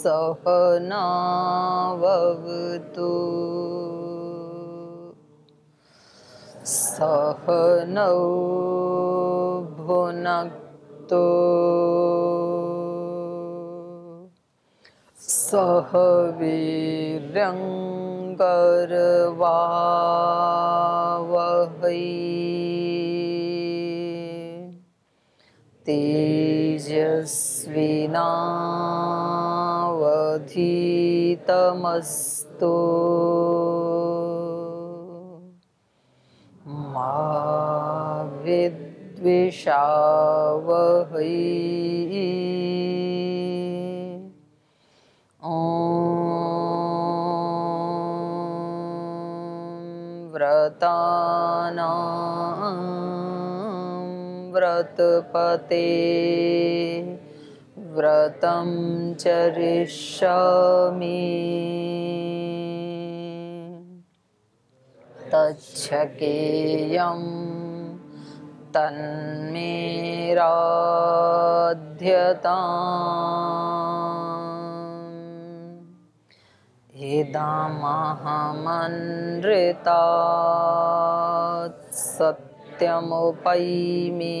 सहनावतु सहनौ भुनक्तु सह वीर्यङ्गर्वावहै तेजस्विना अधीतमस्तु मा विद्विषावहै व्रतानां व्रतपते व्रतं चरिष्यामि तच्छकेयं तन्मेराध्यता सत्यमुपैमी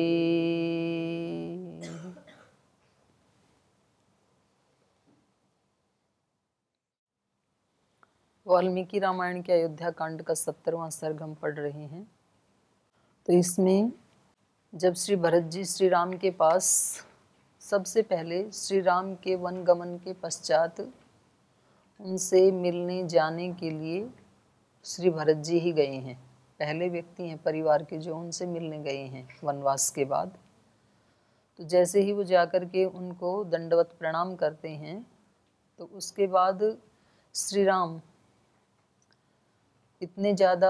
वाल्मीकि रामायण के अयोध्या कांड का सत्तरवां सर्ग हम पढ़ रहे हैं तो इसमें जब श्री भरत जी श्री राम के पास सबसे पहले श्री राम के वन गमन के पश्चात उनसे मिलने जाने के लिए श्री भरत जी ही गए हैं पहले व्यक्ति हैं परिवार के जो उनसे मिलने गए हैं वनवास के बाद तो जैसे ही वो जाकर के उनको दंडवत प्रणाम करते हैं तो उसके बाद श्री राम इतने ज़्यादा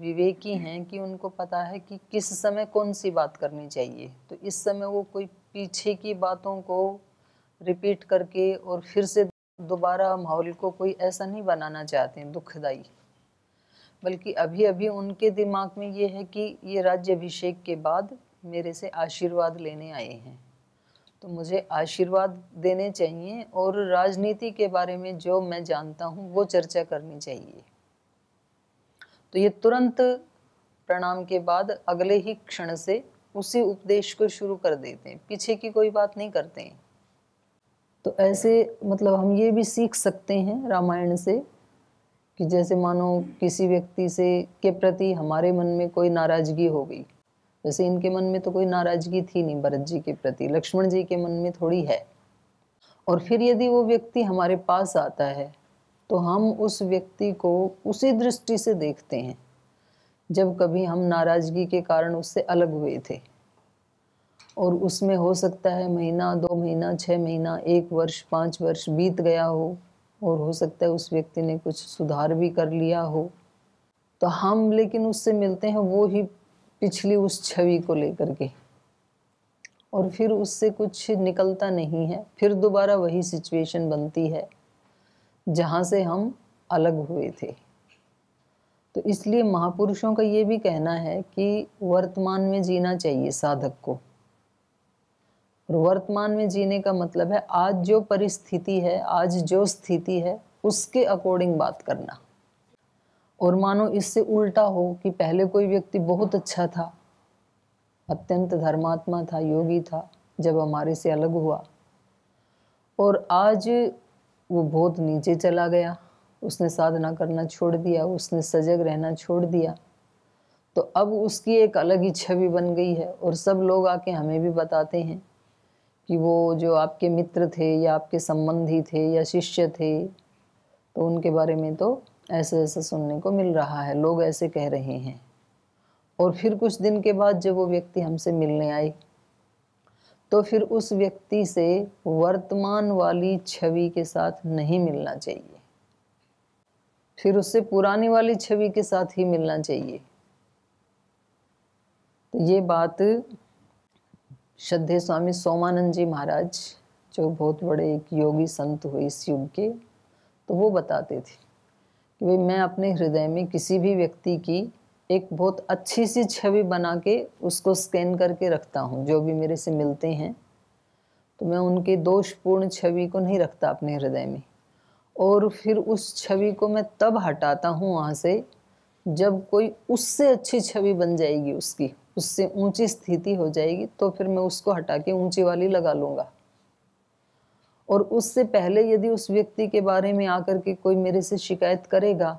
विवेकी हैं कि उनको पता है कि किस समय कौन सी बात करनी चाहिए तो इस समय वो कोई पीछे की बातों को रिपीट करके और फिर से दोबारा माहौल को कोई ऐसा नहीं बनाना चाहते हैं दुखदाई बल्कि अभी अभी उनके दिमाग में ये है कि ये राज्य अभिषेक के बाद मेरे से आशीर्वाद लेने आए हैं तो मुझे आशीर्वाद देने चाहिए और राजनीति के बारे में जो मैं जानता हूँ वो चर्चा करनी चाहिए तो ये तुरंत प्रणाम के बाद अगले ही क्षण से उसी उपदेश को शुरू कर देते हैं पीछे की कोई बात नहीं करते हैं तो ऐसे मतलब हम ये भी सीख सकते हैं रामायण से कि जैसे मानो किसी व्यक्ति से के प्रति हमारे मन में कोई नाराज़गी हो गई वैसे इनके मन में तो कोई नाराज़गी थी नहीं भरत जी के प्रति लक्ष्मण जी के मन में थोड़ी है और फिर यदि वो व्यक्ति हमारे पास आता है तो हम उस व्यक्ति को उसी दृष्टि से देखते हैं जब कभी हम नाराज़गी के कारण उससे अलग हुए थे और उसमें हो सकता है महीना दो महीना छः महीना एक वर्ष पाँच वर्ष बीत गया हो और हो सकता है उस व्यक्ति ने कुछ सुधार भी कर लिया हो तो हम लेकिन उससे मिलते हैं वो ही पिछली उस छवि को लेकर के और फिर उससे कुछ निकलता नहीं है फिर दोबारा वही सिचुएशन बनती है जहाँ से हम अलग हुए थे तो इसलिए महापुरुषों का ये भी कहना है कि वर्तमान में जीना चाहिए साधक को और वर्तमान में जीने का मतलब है आज जो परिस्थिति है आज जो स्थिति है उसके अकॉर्डिंग बात करना और मानो इससे उल्टा हो कि पहले कोई व्यक्ति बहुत अच्छा था अत्यंत धर्मात्मा था योगी था जब हमारे से अलग हुआ और आज वो बहुत नीचे चला गया उसने साधना करना छोड़ दिया उसने सजग रहना छोड़ दिया तो अब उसकी एक अलग ही छवि बन गई है और सब लोग आके हमें भी बताते हैं कि वो जो आपके मित्र थे या आपके संबंधी थे या शिष्य थे तो उनके बारे में तो ऐसे ऐसे सुनने को मिल रहा है लोग ऐसे कह रहे हैं और फिर कुछ दिन के बाद जब वो व्यक्ति हमसे मिलने आई तो फिर उस व्यक्ति से वर्तमान वाली छवि के साथ नहीं मिलना चाहिए फिर उससे पुरानी वाली छवि के साथ ही मिलना चाहिए तो ये बात श्रद्धे स्वामी सोमानंद जी महाराज जो बहुत बड़े एक योगी संत हुए इस युग के तो वो बताते थे कि भाई मैं अपने हृदय में किसी भी व्यक्ति की एक बहुत अच्छी सी छवि बना के उसको स्कैन करके रखता हूँ जो भी मेरे से मिलते हैं तो मैं उनके दोषपूर्ण छवि को नहीं रखता अपने हृदय में और फिर उस छवि को मैं तब हटाता हूँ वहाँ से जब कोई उससे अच्छी छवि बन जाएगी उसकी उससे ऊंची स्थिति हो जाएगी तो फिर मैं उसको हटा के ऊंची वाली लगा लूँगा और उससे पहले यदि उस व्यक्ति के बारे में आकर के कोई मेरे से शिकायत करेगा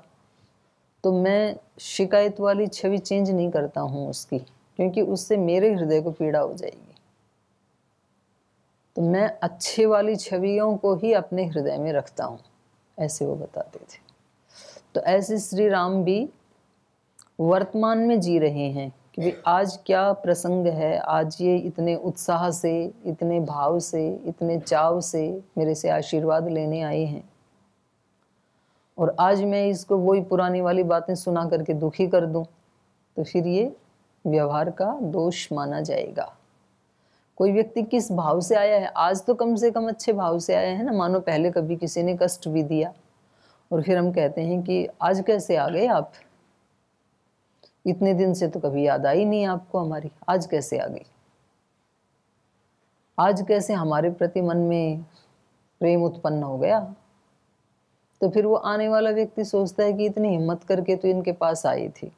तो मैं शिकायत वाली छवि चेंज नहीं करता हूँ उसकी क्योंकि उससे मेरे हृदय को पीड़ा हो जाएगी तो मैं अच्छे वाली छवियों को ही अपने हृदय में रखता हूँ ऐसे वो बताते थे तो ऐसे श्री राम भी वर्तमान में जी रहे हैं कि आज क्या प्रसंग है आज ये इतने उत्साह से इतने भाव से इतने चाव से मेरे से आशीर्वाद लेने आए हैं और आज मैं इसको वही पुरानी वाली बातें सुना करके दुखी कर दूं तो फिर ये व्यवहार का दोष माना जाएगा कोई व्यक्ति किस भाव से आया है आज तो कम से कम अच्छे भाव से आया है ना मानो पहले कभी किसी ने कष्ट भी दिया और फिर हम कहते हैं कि आज कैसे आ गए आप इतने दिन से तो कभी याद आई नहीं आपको हमारी आज कैसे आ गई आज कैसे हमारे प्रति मन में प्रेम उत्पन्न हो गया तो फिर वो आने वाला व्यक्ति सोचता है कि इतनी हिम्मत करके तो इनके पास आई थी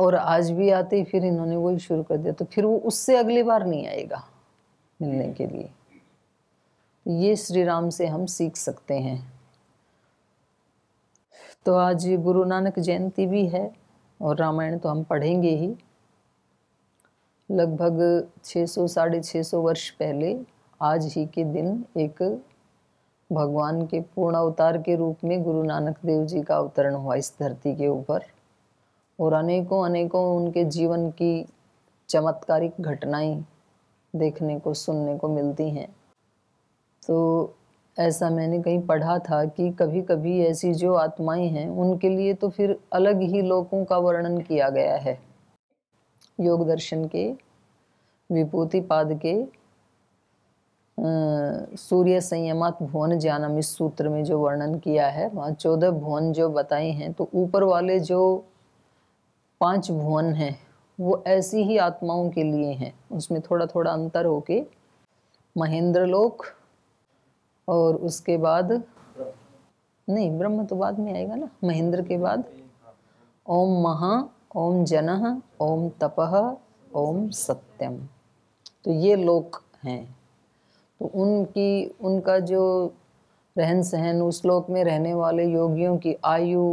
और आज भी आते ही फिर इन्होंने ही शुरू कर दिया तो फिर वो उससे अगली बार नहीं आएगा मिलने के लिए ये श्री राम से हम सीख सकते हैं तो आज गुरु नानक जयंती भी है और रामायण तो हम पढ़ेंगे ही लगभग 600 सौ साढ़े छः वर्ष पहले आज ही के दिन एक भगवान के पूर्ण अवतार के रूप में गुरु नानक देव जी का अवतरण हुआ इस धरती के ऊपर और अनेकों अनेकों उनके जीवन की चमत्कारिक घटनाएं देखने को सुनने को मिलती हैं तो ऐसा मैंने कहीं पढ़ा था कि कभी कभी ऐसी जो आत्माएं हैं उनके लिए तो फिर अलग ही लोगों का वर्णन किया गया है योग दर्शन के विभूति पाद के सूर्य संयमत भुवन ज्ञानम इस सूत्र में जो वर्णन किया है वहाँ चौदह भुवन जो बताए हैं तो ऊपर वाले जो पांच भुवन हैं वो ऐसी ही आत्माओं के लिए हैं उसमें थोड़ा थोड़ा अंतर होके महेंद्र लोक और उसके बाद नहीं ब्रह्म तो बाद में आएगा ना महेंद्र के बाद ओम महा ओम जन ओम तपह ओम सत्यम तो ये लोक हैं तो उनकी उनका जो रहन सहन उस लोक में रहने वाले योगियों की आयु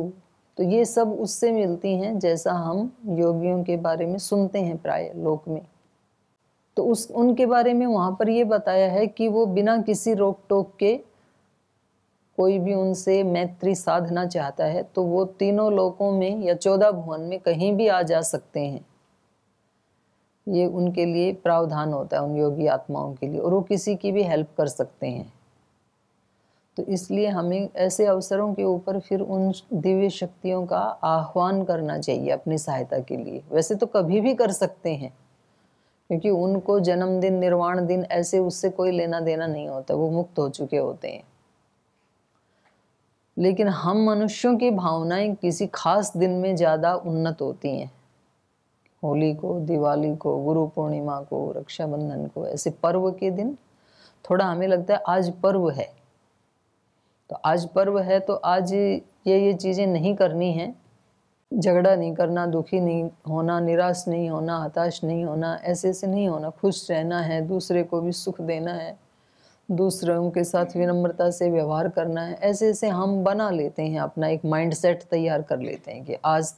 तो ये सब उससे मिलती हैं जैसा हम योगियों के बारे में सुनते हैं प्राय लोक में तो उस उनके बारे में वहाँ पर ये बताया है कि वो बिना किसी रोक टोक के कोई भी उनसे मैत्री साधना चाहता है तो वो तीनों लोकों में या चौदह भुवन में कहीं भी आ जा सकते हैं ये उनके लिए प्रावधान होता है उन योगी आत्माओं के लिए और वो किसी की भी हेल्प कर सकते हैं तो इसलिए हमें ऐसे अवसरों के ऊपर फिर उन दिव्य शक्तियों का आह्वान करना चाहिए अपनी सहायता के लिए वैसे तो कभी भी कर सकते हैं क्योंकि उनको जन्मदिन निर्वाण दिन ऐसे उससे कोई लेना देना नहीं होता वो मुक्त हो चुके होते हैं लेकिन हम मनुष्यों की भावनाएं किसी खास दिन में ज़्यादा उन्नत होती हैं होली को दिवाली को गुरु पूर्णिमा को रक्षाबंधन को ऐसे पर्व के दिन थोड़ा हमें लगता है आज पर्व है तो आज पर्व है तो आज ये ये चीज़ें नहीं करनी है झगड़ा नहीं करना दुखी नहीं होना निराश नहीं होना हताश नहीं होना ऐसे ऐसे नहीं होना खुश रहना है दूसरे को भी सुख देना है दूसरों के साथ विनम्रता से व्यवहार करना है ऐसे ऐसे हम बना लेते हैं अपना एक सेट तैयार कर लेते हैं कि आज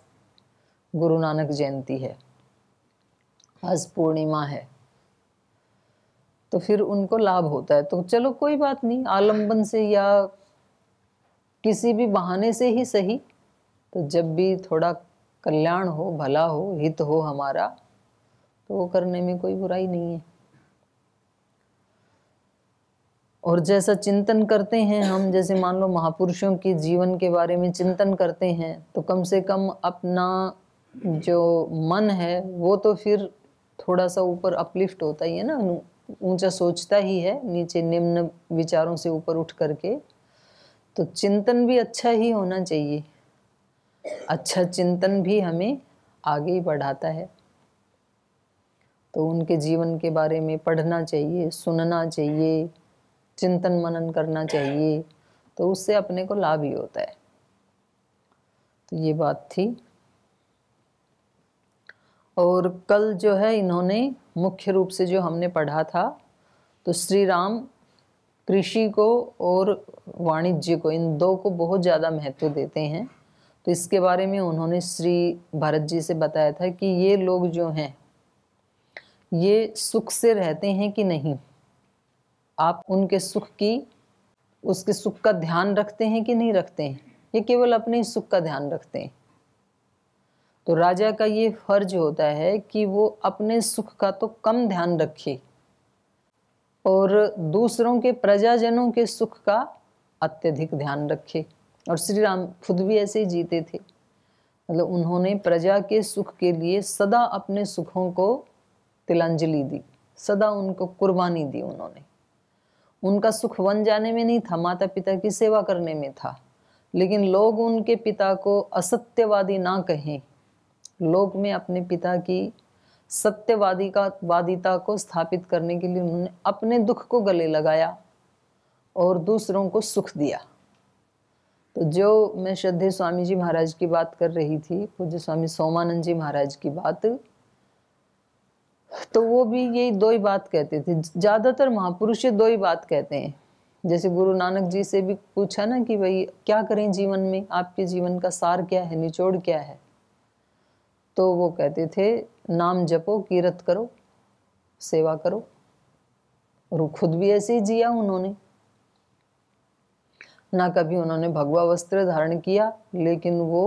गुरु नानक जयंती है आज पूर्णिमा है तो फिर उनको लाभ होता है तो चलो कोई बात नहीं आलम्बन से या किसी भी बहाने से ही सही तो जब भी थोड़ा कल्याण हो भला हो हित हो हमारा तो वो करने में कोई बुराई नहीं है और जैसा चिंतन करते हैं हम जैसे मान लो महापुरुषों के जीवन के बारे में चिंतन करते हैं तो कम से कम अपना जो मन है वो तो फिर थोड़ा सा ऊपर अपलिफ्ट होता ही है ना ऊंचा सोचता ही है नीचे निम्न विचारों से ऊपर उठ करके तो चिंतन भी अच्छा ही होना चाहिए अच्छा चिंतन भी हमें आगे ही बढ़ाता है तो उनके जीवन के बारे में पढ़ना चाहिए सुनना चाहिए चिंतन मनन करना चाहिए तो उससे अपने को लाभ ही होता है तो ये बात थी और कल जो है इन्होंने मुख्य रूप से जो हमने पढ़ा था तो श्री राम कृषि को और वाणिज्य को इन दो को बहुत ज़्यादा महत्व देते हैं तो इसके बारे में उन्होंने श्री भरत जी से बताया था कि ये लोग जो हैं ये सुख से रहते हैं कि नहीं आप उनके सुख की उसके सुख का ध्यान रखते हैं कि नहीं रखते हैं ये केवल अपने सुख का ध्यान रखते हैं तो राजा का ये फर्ज होता है कि वो अपने सुख का तो कम ध्यान रखे और दूसरों के प्रजाजनों के सुख का अत्यधिक ध्यान रखे और श्री राम खुद भी ऐसे ही जीते थे मतलब उन्होंने प्रजा के सुख के लिए सदा अपने सुखों को तिलांजलि दी सदा उनको कुर्बानी दी उन्होंने उनका सुख वन जाने में नहीं था माता पिता की सेवा करने में था लेकिन लोग उनके पिता को असत्यवादी ना कहें लोक में अपने पिता की सत्यवादी का वादिता को स्थापित करने के लिए उन्होंने अपने दुख को गले लगाया और दूसरों को सुख दिया तो जो मैं श्रद्धे स्वामी जी महाराज की बात कर रही थी पूज्य स्वामी सोमानंद जी महाराज की बात तो वो भी यही दो ही बात कहते थे ज़्यादातर महापुरुष दो ही बात कहते हैं जैसे गुरु नानक जी से भी पूछा ना कि भाई क्या करें जीवन में आपके जीवन का सार क्या है निचोड़ क्या है तो वो कहते थे नाम जपो कीरत करो सेवा करो और खुद भी ऐसे ही जिया उन्होंने ना कभी उन्होंने भगवा वस्त्र धारण किया लेकिन वो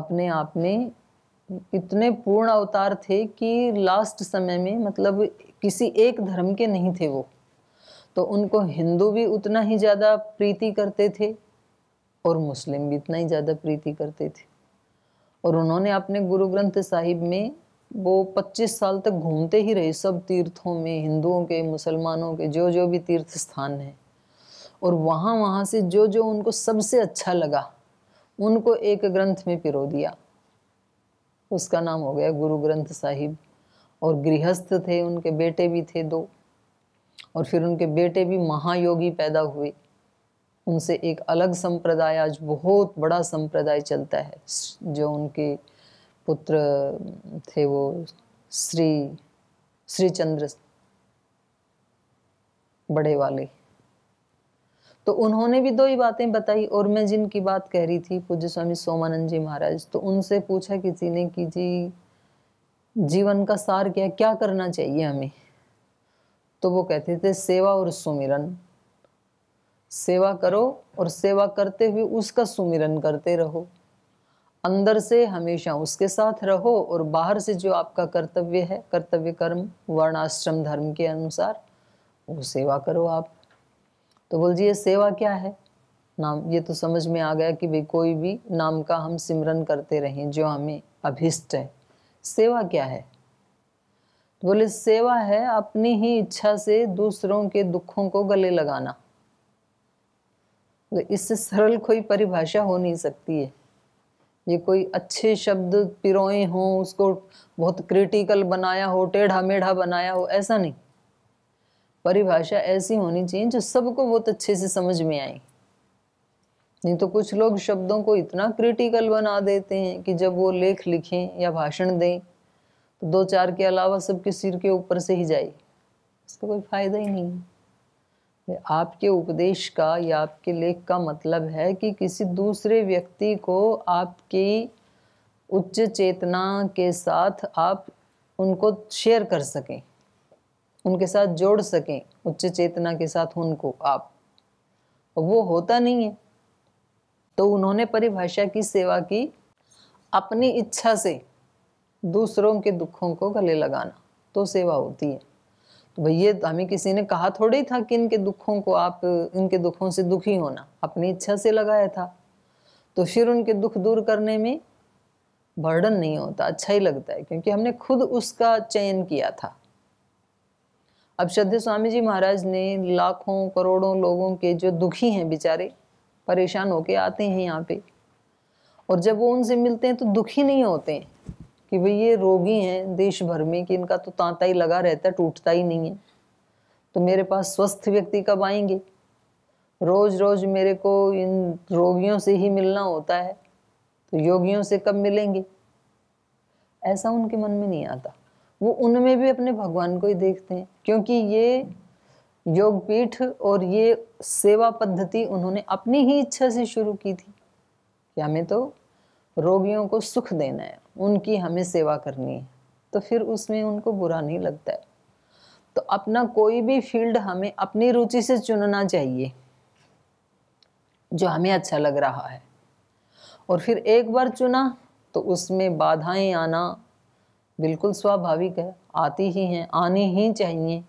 अपने आप में इतने पूर्ण अवतार थे कि लास्ट समय में मतलब किसी एक धर्म के नहीं थे वो तो उनको हिंदू भी उतना ही ज़्यादा प्रीति करते थे और मुस्लिम भी इतना ही ज़्यादा प्रीति करते थे और उन्होंने अपने गुरु ग्रंथ साहिब में वो 25 साल तक घूमते ही रहे सब तीर्थों में हिंदुओं के मुसलमानों के जो जो भी तीर्थ स्थान हैं और वहाँ वहाँ से जो जो उनको सबसे अच्छा लगा उनको एक ग्रंथ में पिरो दिया उसका नाम हो गया गुरु ग्रंथ साहिब और गृहस्थ थे उनके बेटे भी थे दो और फिर उनके बेटे भी महायोगी पैदा हुए उनसे एक अलग संप्रदाय आज बहुत बड़ा संप्रदाय चलता है जो उनके पुत्र थे वो श्री श्री चंद्र बड़े वाले तो उन्होंने भी दो ही बातें बताई और मैं जिनकी बात कह रही थी पूज्य स्वामी सोमानंद जी महाराज तो उनसे पूछा किसी ने कि जी जीवन का सार क्या क्या करना चाहिए हमें तो वो कहते थे सेवा और सुमिरन सेवा करो और सेवा करते हुए उसका सुमिरन करते रहो अंदर से हमेशा उसके साथ रहो और बाहर से जो आपका कर्तव्य है कर्तव्य कर्म वर्णाश्रम धर्म के अनुसार वो सेवा करो आप तो बोल जी ये सेवा क्या है नाम ये तो समझ में आ गया कि भाई कोई भी नाम का हम सिमरन करते रहें जो हमें अभिष्ट है सेवा क्या है बोले सेवा है अपनी ही इच्छा से दूसरों के दुखों को गले लगाना तो इससे सरल कोई परिभाषा हो नहीं सकती है ये कोई अच्छे शब्द पिरोए हों उसको बहुत क्रिटिकल बनाया हो टेढ़ा मेढ़ा बनाया हो ऐसा नहीं परिभाषा ऐसी होनी चाहिए जो सबको बहुत अच्छे से समझ में आए नहीं तो कुछ लोग शब्दों को इतना क्रिटिकल बना देते हैं कि जब वो लेख लिखें या भाषण दें तो दो चार के अलावा सबके सिर के ऊपर से ही जाए इसका कोई फायदा ही नहीं है आपके उपदेश का या आपके लेख का मतलब है कि किसी दूसरे व्यक्ति को आपकी उच्च चेतना के साथ आप उनको शेयर कर सकें उनके साथ जोड़ सकें उच्च चेतना के साथ उनको आप वो होता नहीं है तो उन्होंने परिभाषा की सेवा की अपनी इच्छा से दूसरों के दुखों को गले लगाना तो सेवा होती है भैया हमें किसी ने कहा ही था कि इनके दुखों को आप इनके दुखों से दुखी होना अपनी इच्छा से लगाया था तो फिर उनके दुख दूर करने में बर्डन नहीं होता अच्छा ही लगता है क्योंकि हमने खुद उसका चयन किया था अब श्रद्धे स्वामी जी महाराज ने लाखों करोड़ों लोगों के जो दुखी हैं बेचारे परेशान होके आते हैं यहाँ पे और जब वो उनसे मिलते हैं तो दुखी नहीं होते हैं कि भाई ये रोगी हैं देश भर में कि इनका तो तांता ही लगा रहता है टूटता ही नहीं है तो मेरे पास स्वस्थ व्यक्ति कब आएंगे रोज रोज मेरे को इन रोगियों से ही मिलना होता है तो योगियों से कब मिलेंगे ऐसा उनके मन में नहीं आता वो उनमें भी अपने भगवान को ही देखते हैं क्योंकि ये योगपीठ और ये सेवा पद्धति उन्होंने अपनी ही इच्छा से शुरू की थी कि हमें तो रोगियों को सुख देना है उनकी हमें सेवा करनी है तो फिर उसमें उनको बुरा नहीं लगता है तो अपना कोई भी फील्ड हमें अपनी रुचि से चुनना चाहिए जो हमें अच्छा लग रहा है और फिर एक बार चुना तो उसमें बाधाएं आना बिल्कुल स्वाभाविक है आती ही हैं आनी ही चाहिए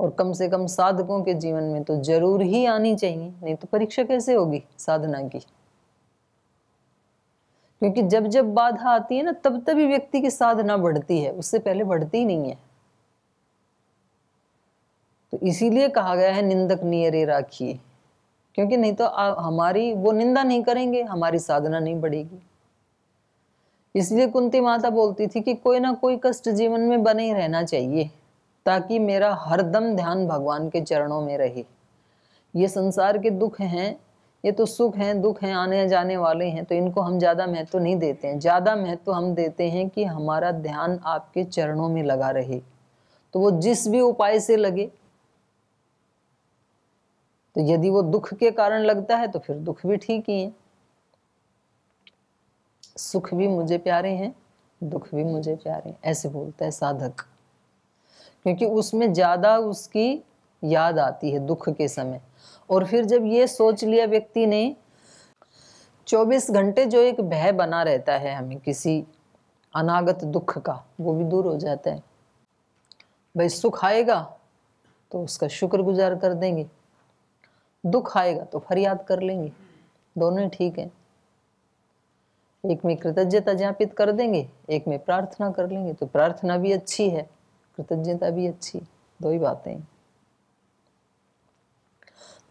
और कम से कम साधकों के जीवन में तो ज़रूर ही आनी चाहिए नहीं तो परीक्षा कैसे होगी साधना की क्योंकि जब जब बाधा आती है ना तब तभी व्यक्ति की साधना बढ़ती है उससे पहले बढ़ती ही नहीं है तो इसीलिए कहा गया है निंदक नियरे राखिए क्योंकि नहीं तो आ, हमारी वो निंदा नहीं करेंगे हमारी साधना नहीं बढ़ेगी इसलिए कुंती माता बोलती थी कि कोई ना कोई कष्ट जीवन में बने ही रहना चाहिए ताकि मेरा हरदम ध्यान भगवान के चरणों में रहे ये संसार के दुख हैं ये तो सुख हैं दुख हैं आने जाने वाले हैं तो इनको हम ज़्यादा महत्व तो नहीं देते हैं ज़्यादा महत्व तो हम देते हैं कि हमारा ध्यान आपके चरणों में लगा रहे तो वो जिस भी उपाय से लगे तो यदि वो दुख के कारण लगता है तो फिर दुख भी ठीक ही है सुख भी मुझे प्यारे हैं दुख भी मुझे प्यारे हैं ऐसे बोलता है साधक क्योंकि उसमें ज़्यादा उसकी याद आती है दुख के समय और फिर जब ये सोच लिया व्यक्ति ने 24 घंटे जो एक भय बना रहता है हमें किसी अनागत दुख का वो भी दूर हो जाता है भाई सुख आएगा तो उसका शुक्रगुजार कर देंगे दुख आएगा तो फरियाद कर लेंगे दोनों ही ठीक है एक में कृतज्ञता ज्ञापित कर देंगे एक में प्रार्थना कर लेंगे तो प्रार्थना भी अच्छी है कृतज्ञता भी अच्छी दो ही बातें हैं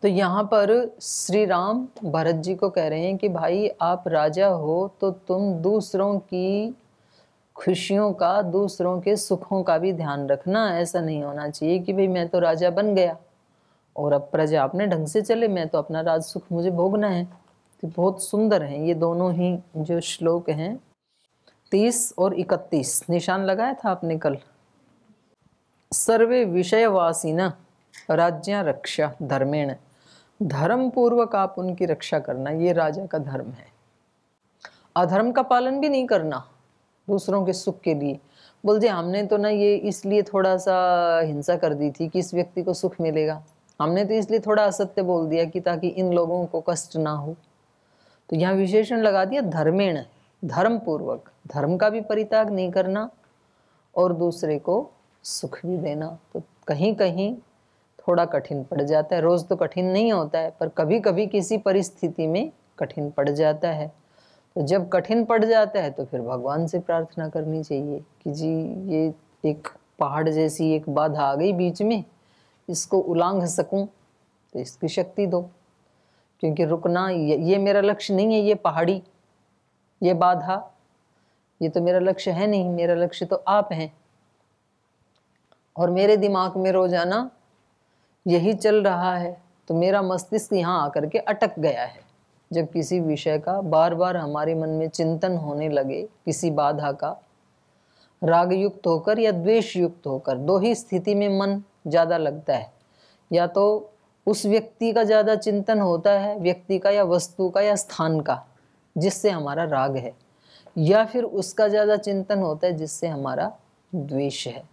तो यहाँ पर श्री राम भरत जी को कह रहे हैं कि भाई आप राजा हो तो तुम दूसरों की खुशियों का दूसरों के सुखों का भी ध्यान रखना ऐसा नहीं होना चाहिए कि भाई मैं तो राजा बन गया और अब प्रजा अपने ढंग से चले मैं तो अपना राज सुख मुझे भोगना है तो बहुत सुंदर हैं ये दोनों ही जो श्लोक हैं तीस और इकतीस निशान लगाया था आपने कल सर्वे ना राज्य रक्षा धर्मेण धर्म पूर्वक आप उनकी रक्षा करना ये राजा का धर्म है अधर्म का पालन भी नहीं करना दूसरों के सुख के लिए बोलते हमने तो ना ये इसलिए थोड़ा सा हिंसा कर दी थी कि इस व्यक्ति को सुख मिलेगा हमने तो इसलिए थोड़ा असत्य बोल दिया कि ताकि इन लोगों को कष्ट ना हो तो यहाँ विशेषण लगा दिया धर्मेण धर्म पूर्वक धर्म का भी परित्याग नहीं करना और दूसरे को सुख भी देना तो कहीं कहीं थोड़ा कठिन पड़ जाता है रोज़ तो कठिन नहीं होता है पर कभी कभी किसी परिस्थिति में कठिन पड़ जाता है तो जब कठिन पड़ जाता है तो फिर भगवान से प्रार्थना करनी चाहिए कि जी ये एक पहाड़ जैसी एक बाधा आ गई बीच में इसको उलांघ सकूं तो इसकी शक्ति दो क्योंकि रुकना ये, ये मेरा लक्ष्य नहीं है ये पहाड़ी ये बाधा ये तो मेरा लक्ष्य है नहीं मेरा लक्ष्य तो आप हैं और मेरे दिमाग में रोजाना यही चल रहा है तो मेरा मस्तिष्क यहाँ आकर के अटक गया है जब किसी विषय का बार बार हमारे मन में चिंतन होने लगे किसी बाधा का राग युक्त होकर या द्वेष युक्त होकर दो ही स्थिति में मन ज़्यादा लगता है या तो उस व्यक्ति का ज़्यादा चिंतन होता है व्यक्ति का या वस्तु का या स्थान का जिससे हमारा राग है या फिर उसका ज़्यादा चिंतन होता है जिससे हमारा द्वेष है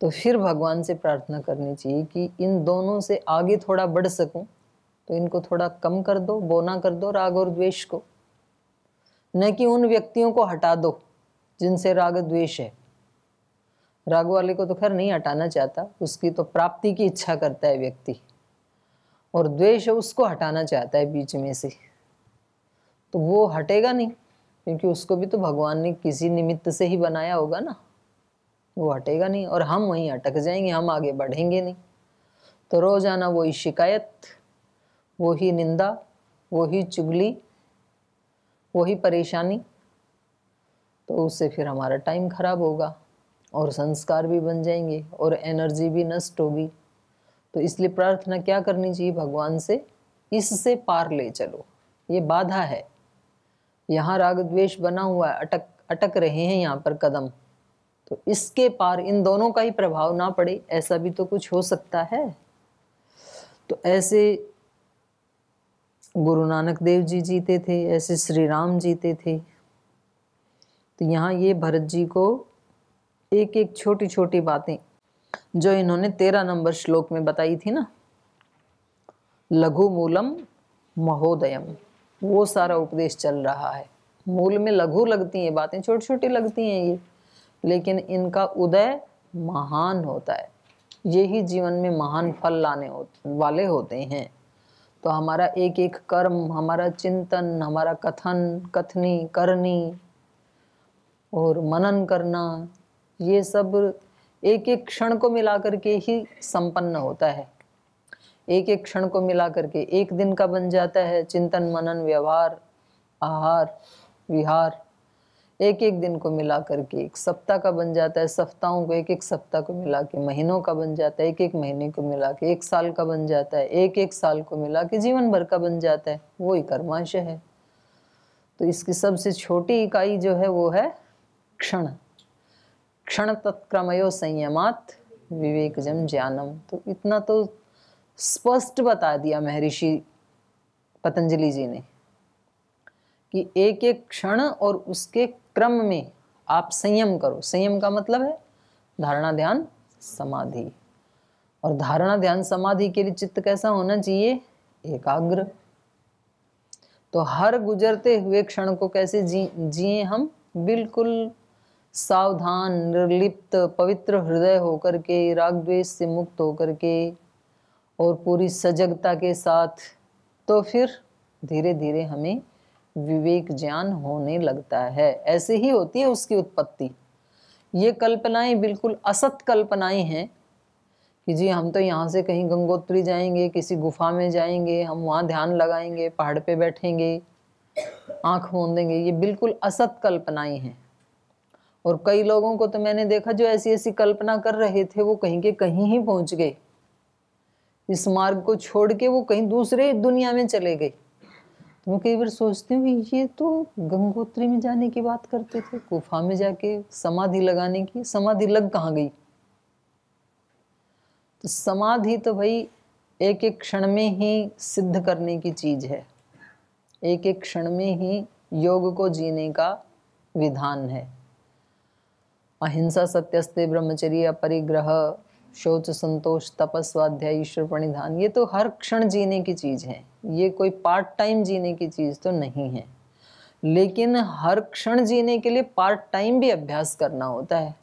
तो फिर भगवान से प्रार्थना करनी चाहिए कि इन दोनों से आगे थोड़ा बढ़ सकूं तो इनको थोड़ा कम कर दो बोना कर दो राग और द्वेष को न कि उन व्यक्तियों को हटा दो जिनसे राग द्वेष है राग वाले को तो खैर नहीं हटाना चाहता उसकी तो प्राप्ति की इच्छा करता है व्यक्ति और द्वेष उसको हटाना चाहता है बीच में से तो वो हटेगा नहीं क्योंकि उसको भी तो भगवान ने किसी निमित्त से ही बनाया होगा ना वो हटेगा नहीं और हम वहीं अटक जाएंगे हम आगे बढ़ेंगे नहीं तो रोज़ाना वही शिकायत वही निंदा वही चुगली वही परेशानी तो उससे फिर हमारा टाइम ख़राब होगा और संस्कार भी बन जाएंगे और एनर्जी भी नष्ट होगी तो इसलिए प्रार्थना क्या करनी चाहिए भगवान से इससे पार ले चलो ये बाधा है यहाँ राग द्वेष बना हुआ है अटक अटक रहे हैं यहाँ पर कदम तो इसके पार इन दोनों का ही प्रभाव ना पड़े ऐसा भी तो कुछ हो सकता है तो ऐसे गुरु नानक देव जी जीते थे ऐसे श्री राम जीते थे तो यहाँ ये भरत जी को एक एक छोटी छोटी बातें जो इन्होंने तेरह नंबर श्लोक में बताई थी ना लघु मूलम महोदयम वो सारा उपदेश चल रहा है मूल में लघु लगती हैं बातें छोटी छोटी लगती हैं ये लेकिन इनका उदय महान होता है यही जीवन में महान फल लाने वाले होते हैं तो हमारा एक एक कर्म हमारा चिंतन हमारा कथन कथनी करनी और मनन करना ये सब एक एक क्षण को मिला करके ही संपन्न होता है एक एक क्षण को मिला करके एक दिन का बन जाता है चिंतन मनन व्यवहार आहार विहार एक एक दिन को मिला करके एक सप्ताह का बन जाता है सप्ताहों को एक एक सप्ताह को मिला के महीनों का बन जाता है एक एक महीने को मिला के एक साल का बन जाता है एक एक साल को मिला के जीवन भर का बन जाता है वो ही कर्माशय है तो इसकी सबसे छोटी इकाई जो है वो है क्षण क्षण तत्क्रमयो संयमात विवेकजम ज्ञानम तो इतना तो स्पष्ट बता दिया महर्षि पतंजलि जी ने कि एक एक क्षण और उसके क्रम में आप संयम करो संयम का मतलब है धारणा ध्यान समाधि और धारणा ध्यान समाधि के लिए चित्त कैसा होना चाहिए एकाग्र तो हर गुजरते हुए क्षण को कैसे जी जिए हम बिल्कुल सावधान निर्लिप्त पवित्र हृदय होकर के राग द्वेष से मुक्त होकर के और पूरी सजगता के साथ तो फिर धीरे धीरे हमें विवेक ज्ञान होने लगता है ऐसे ही होती है उसकी उत्पत्ति ये कल्पनाएं बिल्कुल असत कल्पनाएं हैं कि जी हम तो यहाँ से कहीं गंगोत्री जाएंगे किसी गुफा में जाएंगे हम वहाँ ध्यान लगाएंगे पहाड़ पे बैठेंगे आँख मूंद देंगे ये बिल्कुल असत कल्पनाएं हैं और कई लोगों को तो मैंने देखा जो ऐसी ऐसी कल्पना कर रहे थे वो कहीं के कहीं ही पहुँच गए इस मार्ग को छोड़ के वो कहीं दूसरे दुनिया में चले गए तो मैं कई बार सोचती हूँ कि ये तो गंगोत्री में जाने की बात करते थे गुफा में जाके समाधि लगाने की समाधि लग कहाँ गई तो समाधि तो भाई एक एक क्षण में ही सिद्ध करने की चीज है एक एक क्षण में ही योग को जीने का विधान है अहिंसा सत्यस्ते ब्रह्मचर्य परिग्रह शौच संतोष तपस्वाध्याय ईश्वर प्रणिधान ये तो हर क्षण जीने की चीज़ है ये कोई पार्ट टाइम जीने की चीज़ तो नहीं है लेकिन हर क्षण जीने के लिए पार्ट टाइम भी अभ्यास करना होता है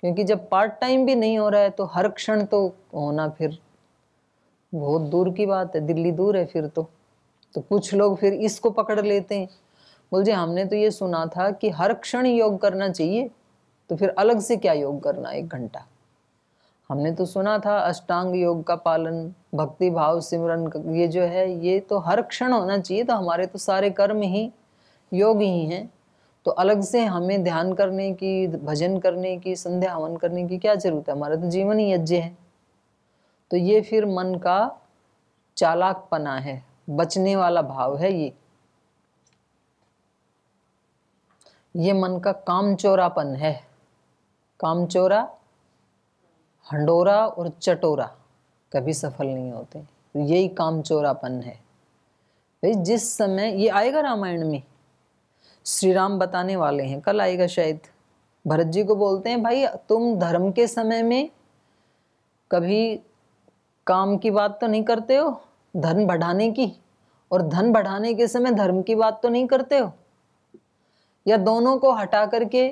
क्योंकि जब पार्ट टाइम भी नहीं हो रहा है तो हर क्षण तो होना फिर बहुत दूर की बात है दिल्ली दूर है फिर तो तो कुछ लोग फिर इसको पकड़ लेते हैं बोल जी हमने तो ये सुना था कि हर क्षण योग करना चाहिए तो फिर अलग से क्या योग करना एक घंटा हमने तो सुना था अष्टांग योग का पालन भक्ति भाव सिमरन ये जो है ये तो हर क्षण होना चाहिए तो हमारे तो सारे कर्म ही योग ही हैं तो अलग से हमें ध्यान करने की भजन करने की संध्या हवन करने की क्या जरूरत है हमारा तो जीवन ही यज्ञ है तो ये फिर मन का चालाकपना है बचने वाला भाव है ये ये मन का कामचोरापन है कामचोरा हंडोरा और चटोरा कभी सफल नहीं होते तो यही काम चोरापन है भाई जिस समय ये आएगा रामायण में श्री राम बताने वाले हैं कल आएगा शायद भरत जी को बोलते हैं भाई तुम धर्म के समय में कभी काम की बात तो नहीं करते हो धन बढ़ाने की और धन बढ़ाने के समय धर्म की बात तो नहीं करते हो या दोनों को हटा करके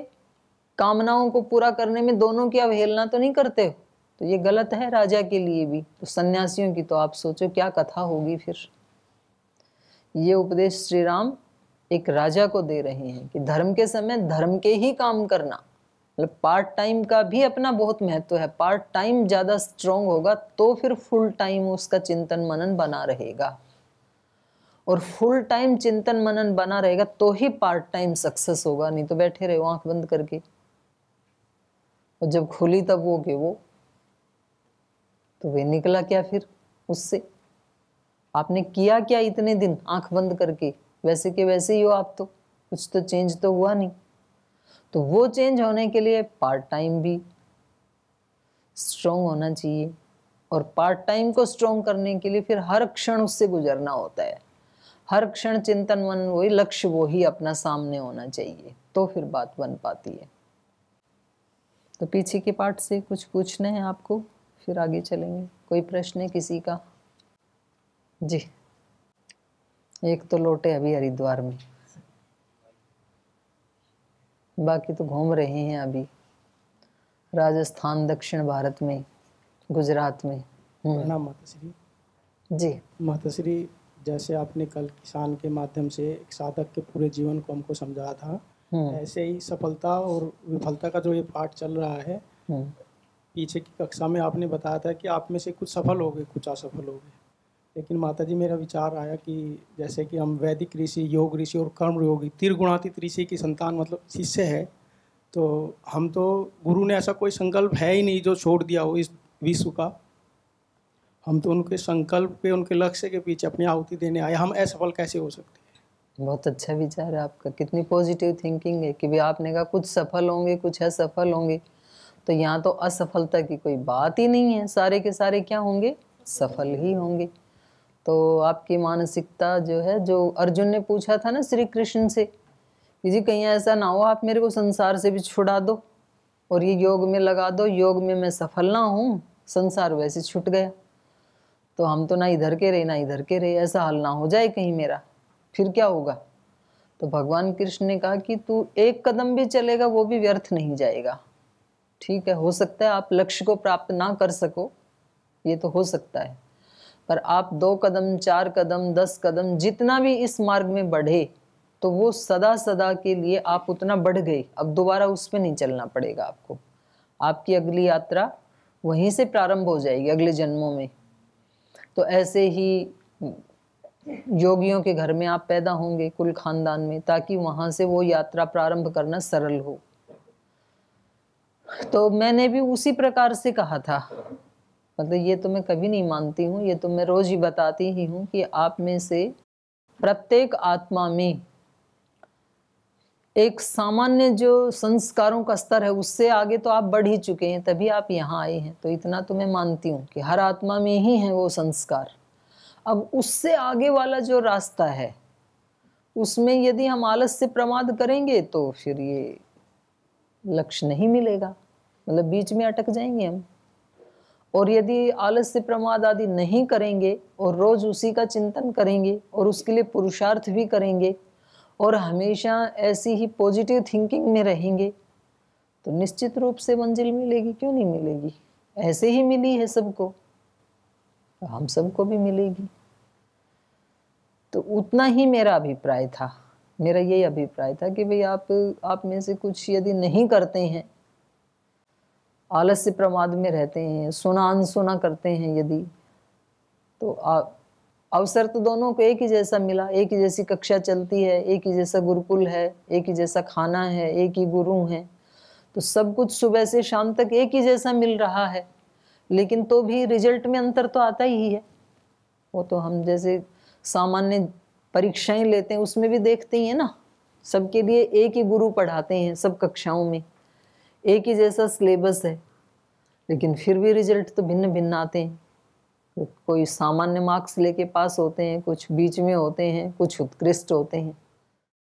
कामनाओं को पूरा करने में दोनों की अवहेलना तो नहीं करते हो तो ये गलत है राजा के लिए भी तो सन्यासियों की तो आप सोचो क्या कथा होगी फिर ये उपदेश श्री राम एक राजा को दे रहे हैं कि धर्म के समय धर्म के ही काम करना मतलब पार्ट टाइम का भी अपना बहुत महत्व है पार्ट टाइम ज़्यादा स्ट्रोंग होगा तो फिर फुल टाइम उसका चिंतन मनन बना रहेगा और फुल टाइम चिंतन मनन बना रहेगा तो ही पार्ट टाइम सक्सेस होगा नहीं तो बैठे रहे आंख बंद करके और जब खुली तब वो के वो वे निकला क्या फिर उससे आपने किया क्या इतने दिन आंख बंद करके वैसे के वैसे ही हो आप तो कुछ तो चेंज तो हुआ नहीं तो वो चेंज होने के लिए पार्ट टाइम भी स्ट्रोंग होना चाहिए और पार्ट टाइम को स्ट्रोंग करने के लिए फिर हर क्षण उससे गुजरना होता है हर क्षण चिंतन मन वही लक्ष्य वो ही अपना सामने होना चाहिए तो फिर बात बन पाती है तो पीछे के पार्ट से कुछ पूछना है आपको फिर आगे चलेंगे कोई प्रश्न है किसी का जी एक तो लौटे अभी हरिद्वार में बाकी तो घूम रहे हैं अभी राजस्थान दक्षिण भारत में गुजरात में हम्म। प्रणाम माता श्री जी माता श्री जैसे आपने कल किसान के माध्यम से एक साधक के पूरे जीवन को हमको समझाया था हम्म। ऐसे ही सफलता और विफलता का जो ये पाठ चल रहा है हम्म। पीछे की कक्षा में आपने बताया था कि आप में से कुछ सफल हो गए कुछ असफल हो गए लेकिन माता जी मेरा विचार आया कि जैसे कि हम वैदिक ऋषि योग ऋषि और कर्म योगी त्रिगुणातीत ऋषि की संतान मतलब शिष्य है तो हम तो गुरु ने ऐसा कोई संकल्प है ही नहीं जो छोड़ दिया हो इस विश्व का हम तो उनके संकल्प पे उनके लक्ष्य के पीछे अपनी आहुति देने आए हम असफल कैसे हो सकते हैं बहुत अच्छा विचार है आपका कितनी पॉजिटिव थिंकिंग है कि भी आपने कहा कुछ सफल होंगे कुछ असफल होंगे तो यहाँ तो असफलता की कोई बात ही नहीं है सारे के सारे क्या होंगे सफल ही होंगे तो आपकी मानसिकता जो है जो अर्जुन ने पूछा था ना श्री कृष्ण से कि जी कहीं ऐसा ना हो आप मेरे को संसार से भी छुड़ा दो और ये योग में लगा दो योग में मैं सफल ना हूँ संसार वैसे छूट गया तो हम तो ना इधर के रहे ना इधर के रहे ऐसा हल ना हो जाए कहीं मेरा फिर क्या होगा तो भगवान कृष्ण ने कहा कि तू एक कदम भी चलेगा वो भी व्यर्थ नहीं जाएगा ठीक है हो सकता है आप लक्ष्य को प्राप्त ना कर सको ये तो हो सकता है पर आप दो कदम चार कदम दस कदम जितना भी इस मार्ग में बढ़े तो वो सदा सदा के लिए आप उतना बढ़ गए अब दोबारा उस पर नहीं चलना पड़ेगा आपको आपकी अगली यात्रा वहीं से प्रारंभ हो जाएगी अगले जन्मों में तो ऐसे ही योगियों के घर में आप पैदा होंगे कुल खानदान में ताकि वहाँ से वो यात्रा प्रारंभ करना सरल हो तो मैंने भी उसी प्रकार से कहा था मतलब ये तो मैं कभी नहीं मानती हूँ ये तो मैं रोज़ ही बताती ही हूँ कि आप में से प्रत्येक आत्मा में एक सामान्य जो संस्कारों का स्तर है उससे आगे तो आप बढ़ ही चुके हैं तभी आप यहाँ आए हैं तो इतना तो मैं मानती हूँ कि हर आत्मा में ही है वो संस्कार अब उससे आगे वाला जो रास्ता है उसमें यदि हम आलस से प्रमाद करेंगे तो फिर ये लक्ष्य नहीं मिलेगा मतलब बीच में अटक जाएंगे हम और यदि आलस्य प्रमाद आदि नहीं करेंगे और रोज़ उसी का चिंतन करेंगे और उसके लिए पुरुषार्थ भी करेंगे और हमेशा ऐसी ही पॉजिटिव थिंकिंग में रहेंगे तो निश्चित रूप से मंजिल मिलेगी क्यों नहीं मिलेगी ऐसे ही मिली है सबको तो हम सबको भी मिलेगी तो उतना ही मेरा अभिप्राय था मेरा यही अभिप्राय था कि भाई आप आप में से कुछ यदि नहीं करते हैं आलस्य प्रमाद में रहते हैं सुना अनसुना करते हैं यदि तो आप अवसर तो दोनों को एक ही जैसा मिला एक ही जैसी कक्षा चलती है एक ही जैसा गुरुकुल है एक ही जैसा खाना है एक ही गुरु हैं तो सब कुछ सुबह से शाम तक एक ही जैसा मिल रहा है लेकिन तो भी रिजल्ट में अंतर तो आता ही है वो तो हम जैसे सामान्य परीक्षाएं लेते हैं उसमें भी देखते ही हैं ना सबके लिए एक ही गुरु पढ़ाते हैं सब कक्षाओं में एक ही जैसा सिलेबस है लेकिन फिर भी रिजल्ट तो भिन्न भिन्न आते हैं कोई सामान्य मार्क्स लेके पास होते हैं कुछ बीच में होते हैं कुछ उत्कृष्ट होते हैं